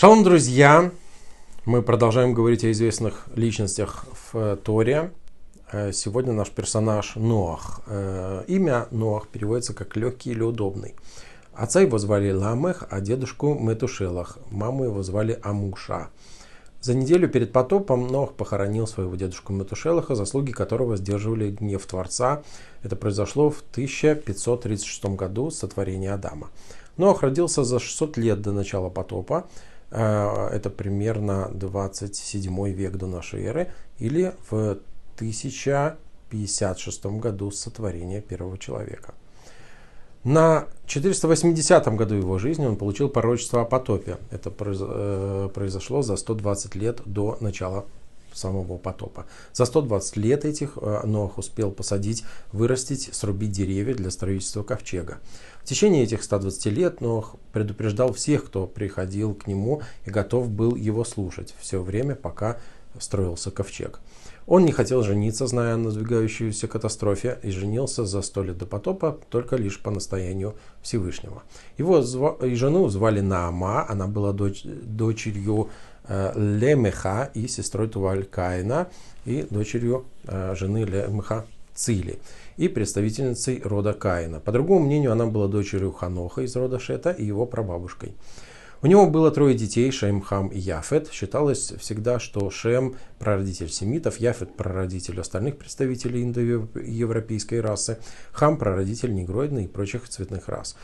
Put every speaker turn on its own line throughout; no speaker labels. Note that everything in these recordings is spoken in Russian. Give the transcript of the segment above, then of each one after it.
Шалом, друзья! Мы продолжаем говорить о известных личностях в э, Торе. Э, сегодня наш персонаж Ноах. Э, имя Ноах переводится как «легкий или удобный». Отца его звали Ламех, а дедушку Метушелах. Маму его звали Амуша. За неделю перед потопом Ноах похоронил своего дедушку Метушелаха, заслуги которого сдерживали гнев Творца. Это произошло в 1536 году сотворения Адама. Ноах родился за 600 лет до начала потопа. Э, это примерно 27 век до нашей эры, или в 1056 году сотворения первого человека. На 480 году его жизни он получил пророчество о потопе. Это э, произошло за 120 лет до начала самого потопа. За 120 лет этих э, Нох успел посадить, вырастить, срубить деревья для строительства ковчега. В течение этих 120 лет Нох предупреждал всех, кто приходил к нему и готов был его слушать все время, пока строился ковчег. Он не хотел жениться, зная о надвигающейся катастрофе, и женился за сто лет до потопа только лишь по настоянию Всевышнего. Его зв... и жену звали Наама, она была доч... дочерью Э, Лемеха и сестрой Тувалькаина и дочерью э, жены Лемеха Цили и представительницей рода Каина. По другому мнению, она была дочерью Ханоха из рода Шета и его прабабушкой. У него было трое детей, Шем, Хам и Яфет. Считалось всегда, что Шем – прародитель семитов, Яфет – прародитель остальных представителей индоевропейской расы, Хам – прародитель негроидной и прочих цветных рас.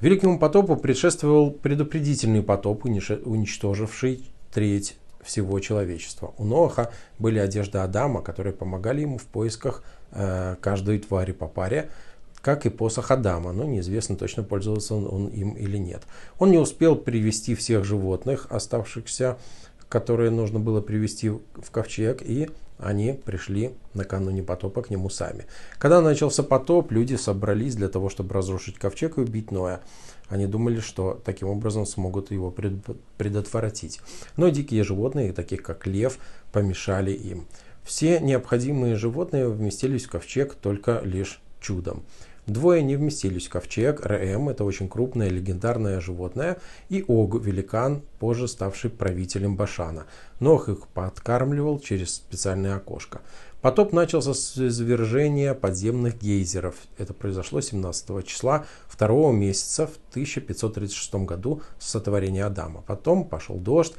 Великому потопу предшествовал предупредительный потоп, уничтоживший треть всего человечества. У Ноаха были одежды Адама, которые помогали ему в поисках э, каждой твари по паре, как и посох Адама, но неизвестно точно, пользовался он, им или нет. Он не успел привести всех животных, оставшихся, которые нужно было привести в ковчег, и они пришли накануне потопа к нему сами. Когда начался потоп, люди собрались для того, чтобы разрушить ковчег и убить Ноя. Они думали, что таким образом смогут его предотвратить. Но дикие животные, таких как лев, помешали им. Все необходимые животные вместились в ковчег только лишь чудом. Двое не вместились в ковчег, РМ – это очень крупное легендарное животное, и Ог – великан, позже ставший правителем Башана. Нох их подкармливал через специальное окошко. Потоп начался с извержения подземных гейзеров. Это произошло 17 числа 2 месяца в 1536 году с сотворения Адама. Потом пошел дождь,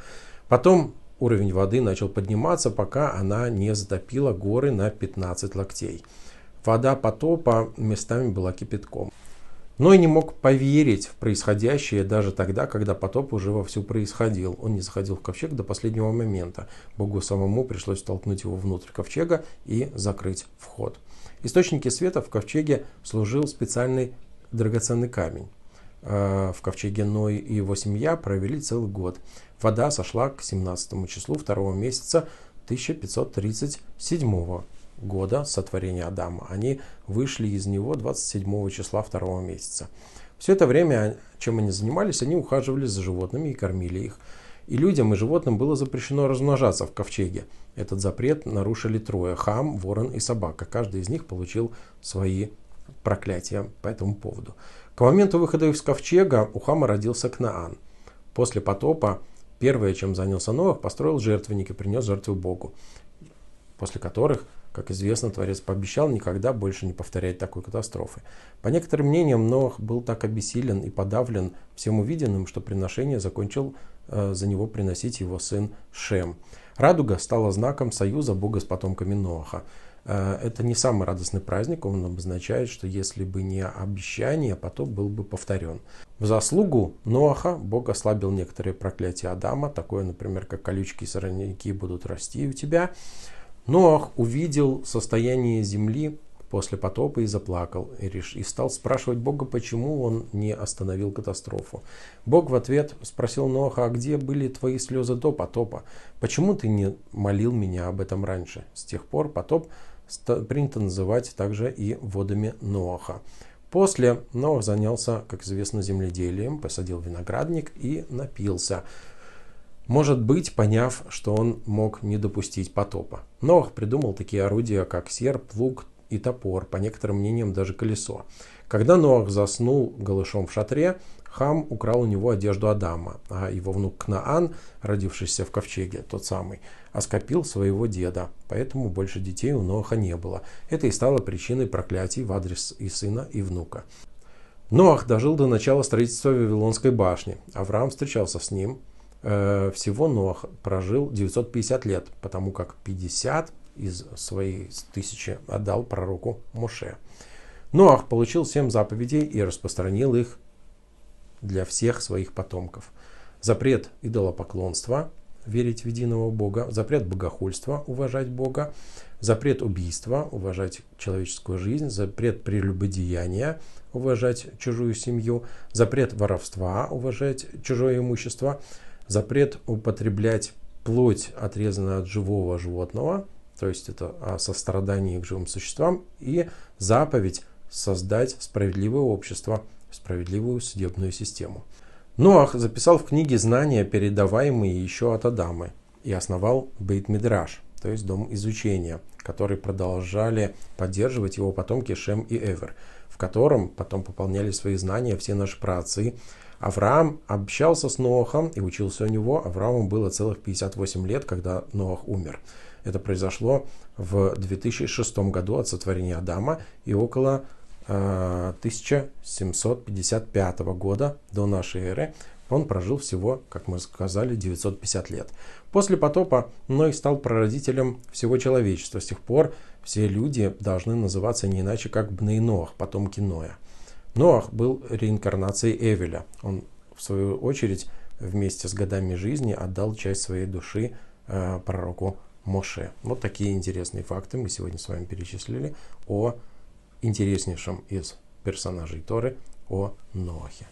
потом уровень воды начал подниматься, пока она не затопила горы на 15 локтей. Вода потопа местами была кипятком. Но и не мог поверить в происходящее даже тогда, когда потоп уже вовсю происходил. Он не заходил в ковчег до последнего момента. Богу самому пришлось толкнуть его внутрь ковчега и закрыть вход. Источники света в ковчеге служил специальный драгоценный камень. Э, в ковчеге Ной и его семья провели целый год. Вода сошла к 17 числу второго месяца 1537 года сотворения Адама, они вышли из него 27 числа второго месяца. Все это время, а, чем они занимались, они ухаживали за животными и кормили их. И людям, и животным было запрещено размножаться в ковчеге. Этот запрет нарушили трое – хам, ворон и собака. Каждый из них получил свои проклятия по этому поводу. К моменту выхода из ковчега у хама родился Кнаан. После потопа Первое, чем занялся Новых, построил жертвенник и принес жертву Богу после которых, как известно, Творец пообещал никогда больше не повторять такой катастрофы. По некоторым мнениям, Ноах был так обессилен и подавлен всем увиденным, что приношение закончил э, за него приносить его сын Шем. Радуга стала знаком союза Бога с потомками Ноаха. Э, это не самый радостный праздник, он обозначает, что если бы не обещание, потоп был бы повторен. В заслугу Ноаха Бог ослабил некоторые проклятия Адама, такое, например, как колючки и сорняки будут расти у тебя, Ноах увидел состояние земли после потопа и заплакал, и, реш... и стал спрашивать Бога, почему он не остановил катастрофу. Бог в ответ спросил Ноаха, а где были твои слезы до потопа? Почему ты не молил меня об этом раньше? С тех пор потоп принято называть также и водами Ноаха. После Ноах занялся, как известно, земледелием, посадил виноградник и напился – может быть, поняв, что он мог не допустить потопа. Новых придумал такие орудия, как серп, лук и топор, по некоторым мнениям даже колесо. Когда Ноах заснул голышом в шатре, Хам украл у него одежду Адама, а его внук Кнаан, родившийся в ковчеге, тот самый, оскопил своего деда, поэтому больше детей у Ноаха не было. Это и стало причиной проклятий в адрес и сына, и внука. Ноах дожил до начала строительства Вавилонской башни. Авраам встречался с ним, Э, всего Ноах прожил 950 лет, потому как 50 из своей тысячи отдал пророку Моше. Ноах получил семь заповедей и распространил их для всех своих потомков. Запрет идолопоклонства, верить в единого Бога, запрет богохульства, уважать Бога, запрет убийства, уважать человеческую жизнь, запрет прелюбодеяния, уважать чужую семью, запрет воровства, уважать чужое имущество – запрет употреблять плоть, отрезанную от живого животного, то есть это о а, сострадании к живым существам, и заповедь создать справедливое общество, справедливую судебную систему. Ноах ну, записал в книге знания, передаваемые еще от Адамы, и основал Бейт Мидраш, то есть дом изучения, который продолжали поддерживать его потомки Шем и Эвер, в котором потом пополняли свои знания все наши праотцы, Авраам общался с Ноахом и учился у него. Аврааму было целых 58 лет, когда Ноах умер. Это произошло в 2006 году от сотворения Адама и около 1755 э, года до нашей эры он прожил всего, как мы сказали, 950 лет. После потопа Ной стал прародителем всего человечества. С тех пор все люди должны называться не иначе, как Бнейноах, потомки Ноя. Ноах был реинкарнацией Эвеля. Он, в свою очередь, вместе с годами жизни отдал часть своей души э, пророку Моше. Вот такие интересные факты мы сегодня с вами перечислили о интереснейшем из персонажей Торы, о Ноахе.